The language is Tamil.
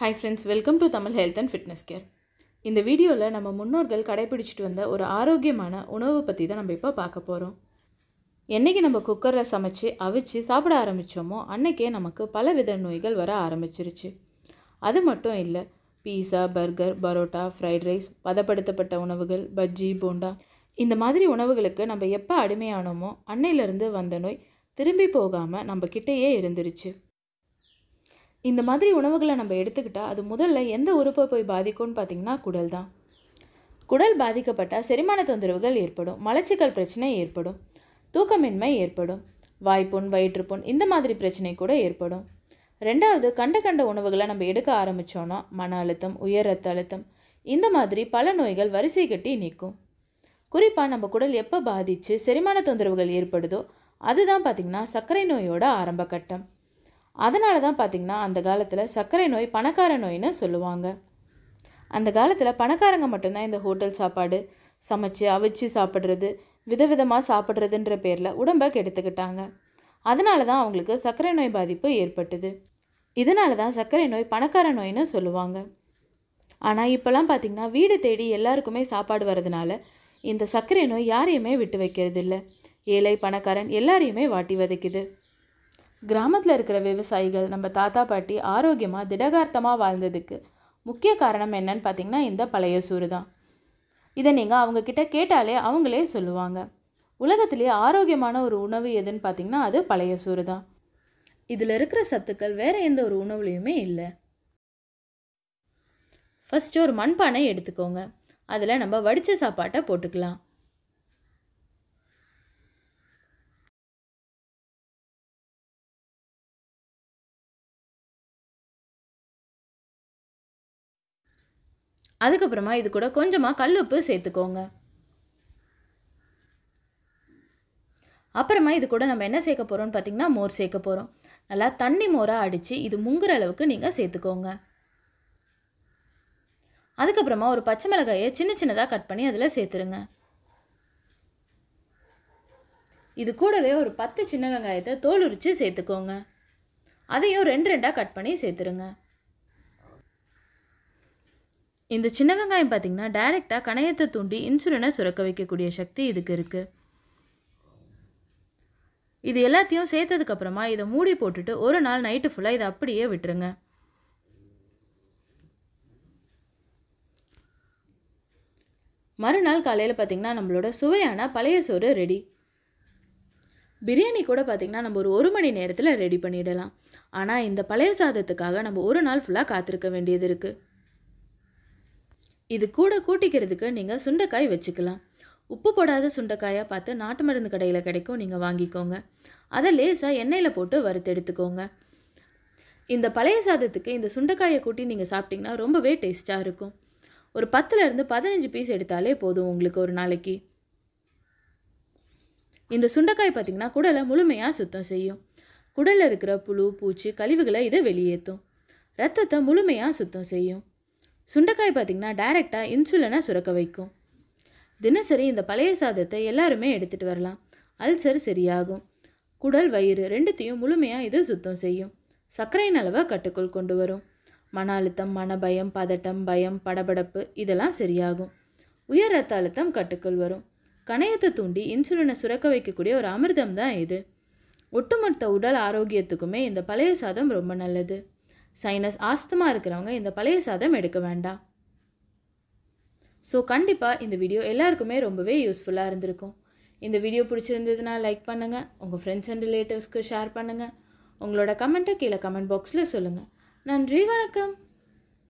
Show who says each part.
Speaker 1: hi friends welcome to Tamil health and fitness care இந்த வீடியோவில் நம்ம முன்னோர்கள் கடைபிடிச்சிட்டு வந்த ஒரு ஆரோக்கியமான உணவை பற்றி தான் நம்ம இப்போ பார்க்க போகிறோம் என்றைக்கு நம்ம குக்கரில் சமைச்சு அவிச்சு சாப்பிட ஆரம்பித்தோமோ அன்றைக்கே நமக்கு பலவித நோய்கள் வர ஆரம்பிச்சிருச்சு அது மட்டும் இல்லை pizza burger parotta fried rice பதப்படுத்தப்பட்ட உணவுகள் பஜ்ஜி போண்டா இந்த மாதிரி உணவுகளுக்கு நம்ம எப்போ அடிமையானோமோ அன்னையிலேருந்து வந்த நோய் திரும்பி போகாமல் நம்ம கிட்டேயே இருந்துருச்சு இந்த மாதிரி உணவுகளை நம்ம எடுத்துக்கிட்டால் அது முதல்ல எந்த உறுப்பை போய் பாதிக்கும்னு பார்த்திங்கன்னா குடல் தான் குடல் பாதிக்கப்பட்டால் செரிமான தொந்தரவுகள் ஏற்படும் மலச்சிக்கல் பிரச்சனை ஏற்படும் தூக்கமின்மை ஏற்படும் வாய்ப்புண் வயிற்றுப்புண் இந்த மாதிரி பிரச்சனை கூட ஏற்படும் ரெண்டாவது கண்ட கண்ட உணவுகளை நம்ம எடுக்க ஆரம்பித்தோன்னா மன அழுத்தம் உயர் ரத்த அழுத்தம் இந்த மாதிரி பல நோய்கள் வரிசை கட்டி நிற்கும் குறிப்பாக நம்ம குடல் எப்போ பாதித்து செரிமான தொந்தரவுகள் ஏற்படுதோ அதுதான் பார்த்திங்கன்னா சர்க்கரை நோயோட ஆரம்ப கட்டம் அதனால தான் பார்த்திங்கன்னா அந்த காலத்தில் சர்க்கரை நோய் பணக்கார நோயின்னு சொல்லுவாங்க அந்த காலத்தில் பணக்காரங்க மட்டும்தான் இந்த ஹோட்டல் சாப்பாடு சமைச்சு அவிச்சு சாப்பிட்றது விதவிதமாக சாப்பிட்றதுன்ற பேரில் உடம்பை கெடுத்துக்கிட்டாங்க அதனால தான் அவங்களுக்கு சர்க்கரை நோய் பாதிப்பு ஏற்பட்டது இதனால தான் சர்க்கரை நோய் பணக்கார நோயின்னு சொல்லுவாங்க ஆனால் இப்போல்லாம் பார்த்திங்கன்னா வீடு தேடி எல்லாருக்குமே சாப்பாடு வர்றதுனால இந்த சர்க்கரை நோய் யாரையுமே விட்டு வைக்கிறது இல்லை ஏழை பணக்காரன் எல்லாரையுமே வாட்டி வதைக்குது கிராமத்தில் இருக்கிற விவசாயிகள் நம்ம தாத்தா பாட்டி ஆரோக்கியமாக திடகார்த்தமாக வாழ்ந்ததுக்கு முக்கிய காரணம் என்னன்னு பார்த்திங்கன்னா இந்த பழைய சூறு தான் இதை நீங்கள் அவங்கக்கிட்ட கேட்டாலே அவங்களே சொல்லுவாங்க உலகத்திலே ஆரோக்கியமான ஒரு உணவு எதுன்னு பார்த்திங்கன்னா அது பழைய சூறு தான் இதில் இருக்கிற சத்துக்கள் வேறு எந்த ஒரு உணவுலையுமே இல்லை ஃபஸ்ட்டு ஒரு மண்பானை எடுத்துக்கோங்க அதில் நம்ம வடித்த சாப்பாட்டை போட்டுக்கலாம் அதுக்கப்புறமா இது கூட கொஞ்சமாக கல்லுப்பு சேர்த்துக்கோங்க அப்புறமா இது கூட நம்ம என்ன சேர்க்க போகிறோம்னு பார்த்திங்கன்னா மோர் சேர்க்க போகிறோம் நல்லா தண்ணி மோராக அடித்து இது முங்குற அளவுக்கு நீங்கள் சேர்த்துக்கோங்க அதுக்கப்புறமா ஒரு பச்சை மிளகாயை சின்ன சின்னதாக கட் பண்ணி அதில் சேர்த்துருங்க இது கூடவே ஒரு பத்து சின்ன வெங்காயத்தை தோல் உரித்து சேர்த்துக்கோங்க அதையும் ரெண்டு ரெண்டாக கட் பண்ணி சேர்த்துருங்க இந்த சின்ன வெங்காயம் பார்த்திங்கன்னா டைரெக்டாக கணையத்தை தூண்டி இன்சுலினை சுரக்க வைக்கக்கூடிய சக்தி இதுக்கு இருக்குது இது எல்லாத்தையும் சேர்த்ததுக்கப்புறமா இதை மூடி போட்டுட்டு ஒரு நாள் நைட்டு ஃபுல்லாக இதை அப்படியே விட்டுருங்க மறுநாள் காலையில் பார்த்திங்கன்னா நம்மளோட சுவையான பழைய சோறு ரெடி பிரியாணி கூட பார்த்திங்கன்னா நம்ம ஒரு ஒரு மணி நேரத்தில் ரெடி பண்ணிடலாம் ஆனால் இந்த பழைய சாதத்துக்காக நம்ம ஒரு நாள் ஃபுல்லாக காத்திருக்க வேண்டியது இருக்குது இது கூட கூட்டிக்கிறதுக்கு நீங்கள் சுண்டைக்காய் வச்சுக்கலாம் உப்பு போடாத சுண்டைக்காயாக பார்த்து நாட்டு மருந்து கடையில் கிடைக்கும் நீங்கள் வாங்கிக்கோங்க அதை லேசாக எண்ணெயில் போட்டு வறுத்தெடுத்துக்கோங்க இந்த பழைய சாதத்துக்கு இந்த சுண்டைக்காயை கூட்டி நீங்கள் சாப்பிட்டிங்கன்னா ரொம்பவே டேஸ்ட்டாக இருக்கும் ஒரு பத்துலேருந்து பதினஞ்சு பீஸ் எடுத்தாலே போதும் உங்களுக்கு ஒரு நாளைக்கு இந்த சுண்டைக்காய் பார்த்திங்கன்னா குடலை முழுமையாக சுத்தம் செய்யும் குடலில் இருக்கிற புழு பூச்சி கழிவுகளை இதை வெளியேற்றும் ரத்தத்தை முழுமையாக சுத்தம் செய்யும் சுண்டைக்காய் பார்த்திங்கன்னா டைரெக்டாக இன்சுலினை சுரக்க வைக்கும் தினசரி இந்த பழைய சாதத்தை எல்லாருமே எடுத்துகிட்டு வரலாம் அல்சர் சரியாகும் குடல் வயிறு ரெண்டுத்தையும் முழுமையாக இது சுத்தம் செய்யும் சர்க்கரையின் அளவை கட்டுக்குள் கொண்டு வரும் மன அழுத்தம் மன பயம் பதட்டம் பயம் படபடப்பு இதெல்லாம் சரியாகும் உயர் ரத்த அழுத்தம் கட்டுக்குள் வரும் கணையத்தை தூண்டி இன்சுலினை சுரக்க வைக்கக்கூடிய ஒரு அமிர்தம் தான் இது ஒட்டுமொத்த உடல் ஆரோக்கியத்துக்குமே இந்த பழைய சாதம் ரொம்ப நல்லது சைனஸ் ஆஸ்துமா இருக்கிறவங்க இந்த பழைய சாதம் எடுக்க வேண்டாம் ஸோ கண்டிப்பாக இந்த வீடியோ எல்லாருக்குமே ரொம்பவே யூஸ்ஃபுல்லாக இருந்திருக்கும் இந்த வீடியோ பிடிச்சிருந்ததுன்னா லைக் பண்ணுங்கள் உங்கள் ஃப்ரெண்ட்ஸ் அண்ட் ரிலேட்டிவ்ஸ்க்கு ஷேர் பண்ணுங்கள் உங்களோட கமெண்ட்டை கீழே கமெண்ட் பாக்ஸில் சொல்லுங்கள் நன்றி வணக்கம்